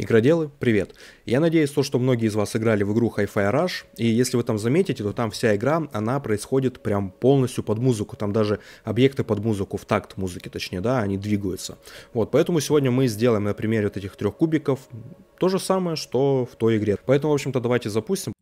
Игроделы, привет! Я надеюсь, то, что многие из вас играли в игру Hi-Fi Rush, и если вы там заметите, то там вся игра, она происходит прям полностью под музыку, там даже объекты под музыку, в такт музыки точнее, да, они двигаются. Вот, поэтому сегодня мы сделаем на примере вот этих трех кубиков то же самое, что в той игре. Поэтому, в общем-то, давайте запустим.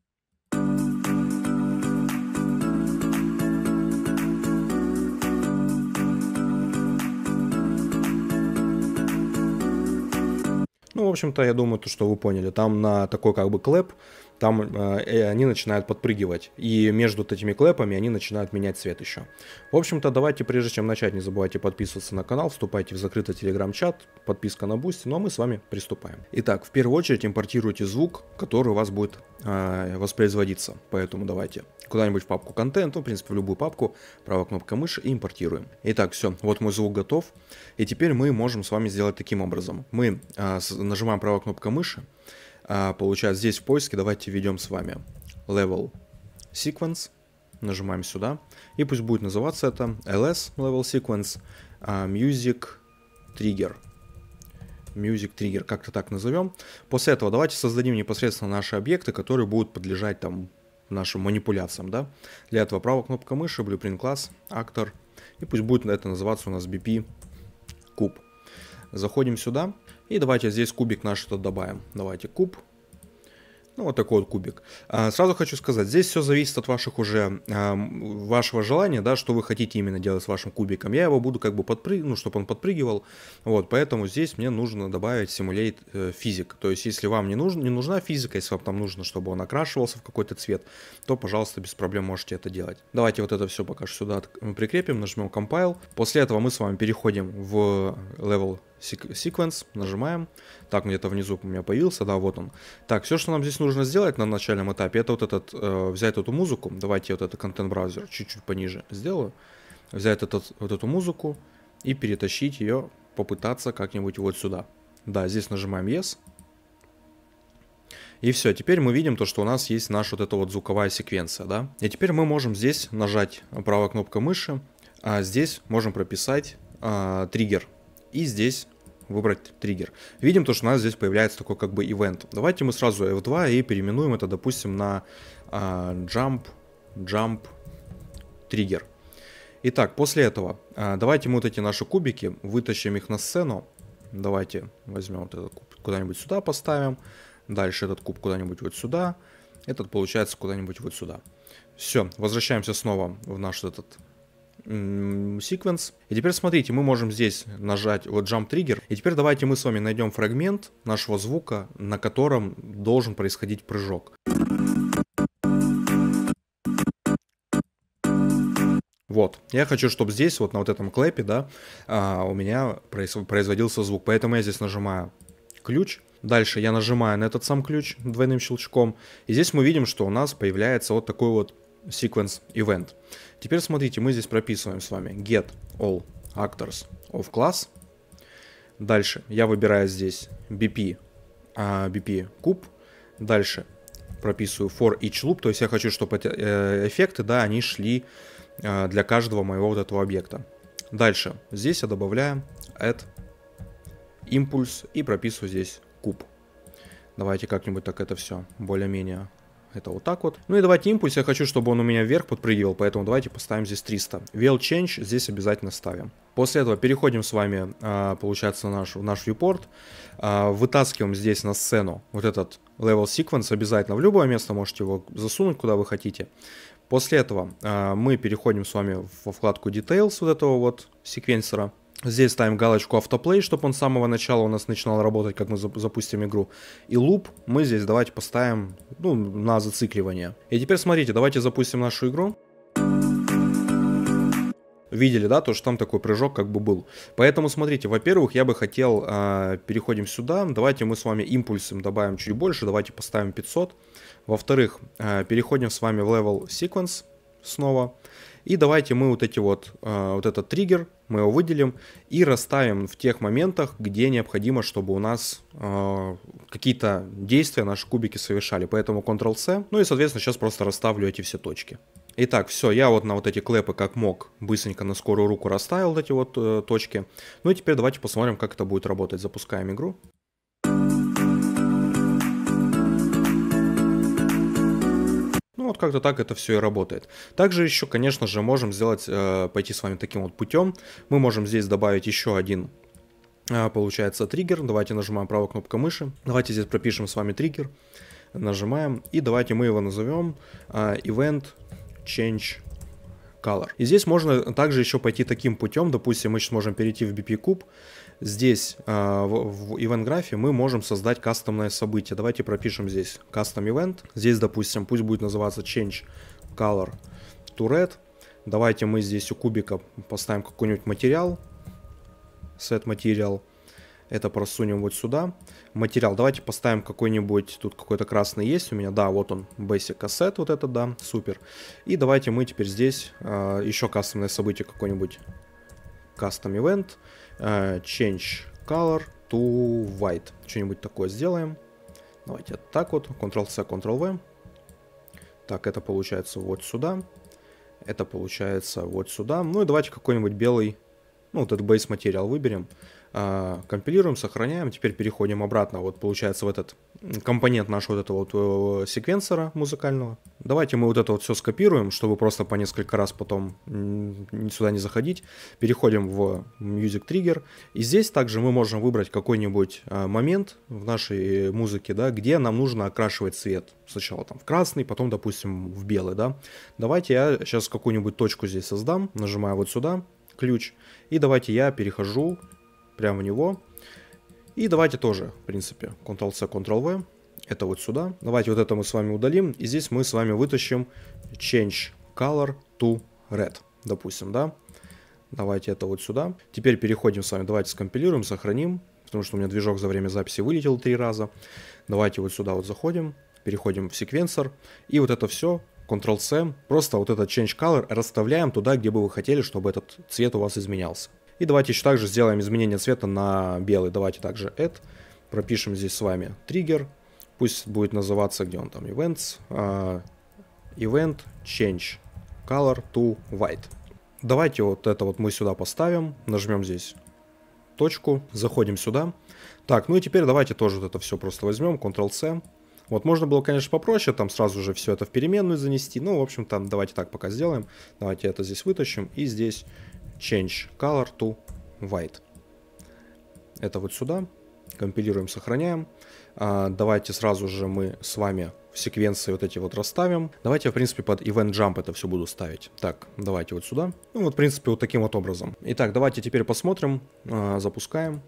общем-то, я думаю, то, что вы поняли. Там на такой как бы клэп там э, э, они начинают подпрыгивать. И между этими клепами они начинают менять цвет еще. В общем-то, давайте, прежде чем начать, не забывайте подписываться на канал, вступайте в закрытый телеграм-чат, подписка на Boosty, ну а мы с вами приступаем. Итак, в первую очередь импортируйте звук, который у вас будет э, воспроизводиться. Поэтому давайте куда-нибудь в папку контент, ну, в принципе, в любую папку, правой кнопкой мыши и импортируем. Итак, все, вот мой звук готов. И теперь мы можем с вами сделать таким образом. Мы э, нажимаем правой кнопкой мыши, а, получается, здесь в поиске давайте введем с вами level sequence. Нажимаем сюда. И пусть будет называться это ls level sequence а, music trigger. Music Trigger, как-то так назовем. После этого давайте создадим непосредственно наши объекты, которые будут подлежать там нашим манипуляциям, да. Для этого правая кнопка мыши, Blueprint класс, Actor, и пусть будет это называться у нас BP Куб. Заходим сюда, и давайте здесь кубик наш что добавим. Давайте куб. Ну, вот такой вот кубик. А, сразу хочу сказать, здесь все зависит от ваших уже, а, вашего желания, да, что вы хотите именно делать с вашим кубиком. Я его буду как бы подпрыгивать, ну, чтобы он подпрыгивал. Вот, поэтому здесь мне нужно добавить симулейт э, физик. То есть, если вам не, нужно, не нужна физика, если вам там нужно, чтобы он окрашивался в какой-то цвет, то, пожалуйста, без проблем можете это делать. Давайте вот это все пока сюда прикрепим, нажмем compile. После этого мы с вами переходим в level sequence, нажимаем. Так, где-то внизу у меня появился, да, вот он. Так, все, что нам здесь нужно сделать на начальном этапе, это вот этот, э, взять эту музыку. Давайте вот этот контент-браузер чуть-чуть пониже сделаю. Взять этот, вот эту музыку и перетащить ее, попытаться как-нибудь вот сюда. Да, здесь нажимаем Yes. И все, теперь мы видим то, что у нас есть наша вот эта вот звуковая секвенция, да. И теперь мы можем здесь нажать правой кнопкой мыши, а здесь можем прописать а, триггер, и здесь выбрать триггер. Видим то, что у нас здесь появляется такой как бы ивент. Давайте мы сразу F2 и переименуем это, допустим, на э, jump, jump trigger. Итак, после этого э, давайте мы вот эти наши кубики вытащим их на сцену. Давайте возьмем вот этот куб куда-нибудь сюда поставим. Дальше этот куб куда-нибудь вот сюда. Этот получается куда-нибудь вот сюда. Все, возвращаемся снова в наш этот sequence. И теперь смотрите, мы можем здесь нажать вот jump trigger. И теперь давайте мы с вами найдем фрагмент нашего звука, на котором должен происходить прыжок. Вот. Я хочу, чтобы здесь, вот на вот этом клэпе, да, а, у меня производился звук. Поэтому я здесь нажимаю ключ. Дальше я нажимаю на этот сам ключ двойным щелчком. И здесь мы видим, что у нас появляется вот такой вот sequence event. Теперь смотрите, мы здесь прописываем с вами get all actors of class. Дальше я выбираю здесь BP, а, BP куб. Дальше прописываю for each loop, то есть я хочу, чтобы эти э, эффекты, да, они шли э, для каждого моего вот этого объекта. Дальше здесь я добавляю add импульс и прописываю здесь куб. Давайте как-нибудь так это все более-менее это вот так вот. Ну и давайте импульс. Я хочу, чтобы он у меня вверх подпрыгивал, поэтому давайте поставим здесь 300. Wheel Change здесь обязательно ставим. После этого переходим с вами, а, получается, в наш, в наш viewport. А, вытаскиваем здесь на сцену вот этот level sequence обязательно. В любое место можете его засунуть, куда вы хотите. После этого а, мы переходим с вами во вкладку Details вот этого вот секвенсора. Здесь ставим галочку автоплей, чтобы он с самого начала у нас начинал работать, как мы запустим игру. И луп мы здесь давайте поставим ну, на зацикливание. И теперь смотрите, давайте запустим нашу игру. Видели, да, то, что там такой прыжок как бы был. Поэтому смотрите, во-первых, я бы хотел, э, переходим сюда, давайте мы с вами импульсом добавим чуть больше, давайте поставим 500. Во-вторых, э, переходим с вами в level sequence снова. И давайте мы вот эти вот, а, вот этот триггер, мы его выделим и расставим в тех моментах, где необходимо, чтобы у нас а, какие-то действия наши кубики совершали. Поэтому Ctrl-C, ну и, соответственно, сейчас просто расставлю эти все точки. Итак, все, я вот на вот эти клепы как мог быстренько на скорую руку расставил вот эти вот э, точки. Ну и теперь давайте посмотрим, как это будет работать. Запускаем игру. Ну, вот как-то так это все и работает. Также еще, конечно же, можем сделать, э, пойти с вами таким вот путем. Мы можем здесь добавить еще один э, получается триггер. Давайте нажимаем правой кнопкой мыши. Давайте здесь пропишем с вами триггер. Нажимаем. И давайте мы его назовем э, Event Change Color. И здесь можно также еще пойти таким путем. Допустим, мы сейчас можем перейти в BP Cube здесь, а, в event-графе, мы можем создать кастомное событие. Давайте пропишем здесь custom event. Здесь, допустим, пусть будет называться change color to red. Давайте мы здесь у кубика поставим какой-нибудь материал. Set material. Это просунем вот сюда. Материал. Давайте поставим какой-нибудь... Тут какой-то красный есть у меня. Да, вот он. Basic Asset вот это, да. Супер. И давайте мы теперь здесь э, еще кастомное событие какое-нибудь custom event, э, change color to white. Что-нибудь такое сделаем. Давайте так вот, Ctrl-C, Ctrl-V. Так, это получается вот сюда. Это получается вот сюда. Ну и давайте какой-нибудь белый, ну вот этот base материал выберем. Э, компилируем, сохраняем, теперь переходим обратно, вот получается в этот компонент нашего вот этого вот э, секвенсора музыкального. Давайте мы вот это вот все скопируем, чтобы просто по несколько раз потом сюда не заходить. Переходим в Music Trigger, и здесь также мы можем выбрать какой-нибудь э, момент в нашей музыке, да, где нам нужно окрашивать цвет. Сначала там в красный, потом, допустим, в белый, да. Давайте я сейчас какую-нибудь точку здесь создам, нажимаю вот сюда, ключ, и давайте я перехожу прямо в него. И давайте тоже, в принципе, Ctrl-C, Ctrl-V. Это вот сюда. Давайте вот это мы с вами удалим. И здесь мы с вами вытащим Change Color to Red, допустим, да. Давайте это вот сюда. Теперь переходим с вами, давайте скомпилируем, сохраним, потому что у меня движок за время записи вылетел три раза. Давайте вот сюда вот заходим, переходим в секвенсор. И вот это все Ctrl-C, просто вот этот Change Color расставляем туда, где бы вы хотели, чтобы этот цвет у вас изменялся. И давайте еще также сделаем изменение цвета на белый. Давайте также add. Пропишем здесь с вами триггер. Пусть будет называться, где он там, events. Uh, event change color to white. Давайте вот это вот мы сюда поставим. Нажмем здесь точку. Заходим сюда. Так, ну и теперь давайте тоже вот это все просто возьмем. Ctrl-C. Вот, можно было, конечно, попроще, там сразу же все это в переменную занести. Ну, в общем, там давайте так пока сделаем. Давайте это здесь вытащим. И здесь change color to white. Это вот сюда. Компилируем, сохраняем. А, давайте сразу же мы с вами в секвенции вот эти вот расставим. Давайте в принципе, под event jump это все буду ставить. Так, давайте вот сюда. Ну вот, в принципе, вот таким вот образом. Итак, давайте теперь посмотрим. А, запускаем.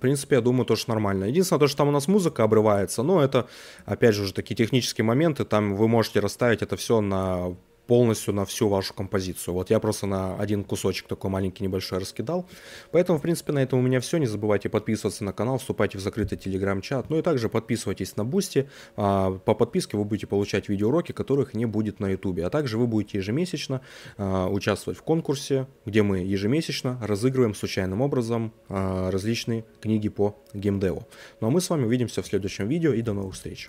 в принципе, я думаю, тоже нормально. Единственное, то, что там у нас музыка обрывается, но это, опять же, уже такие технические моменты, там вы можете расставить это все на полностью на всю вашу композицию. Вот я просто на один кусочек такой маленький небольшой раскидал. Поэтому, в принципе, на этом у меня все. Не забывайте подписываться на канал, вступайте в закрытый телеграм-чат. Ну и также подписывайтесь на Бусти. А, по подписке вы будете получать видеоуроки, которых не будет на Ютубе. А также вы будете ежемесячно а, участвовать в конкурсе, где мы ежемесячно разыгрываем случайным образом а, различные книги по геймдеву. Ну а мы с вами увидимся в следующем видео и до новых встреч.